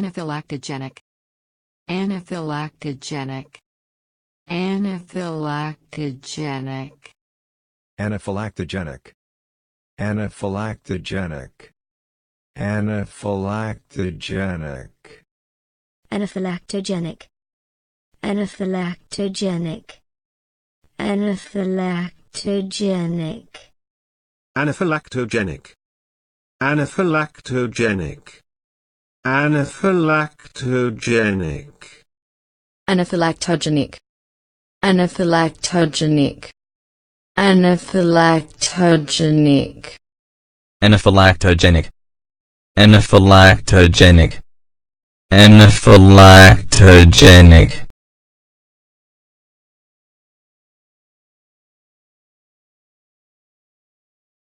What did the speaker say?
Anaphylactogenic. Anaphylactogenic. Anaphylactogenic. Anaphylactogenic. Anaphylactogenic. Anaphylactogenic. Anaphylactogenic. Anaphylactogenic. Anaphylactogenic. Anaphylactogenic. Anaphylactogenic. Anaphylactogenic. Anaphylactogenic. Anaphylactogenic. Anaphylactogenic. Anaphylactogenic. Anaphylactogenic. Anaphylactogenic.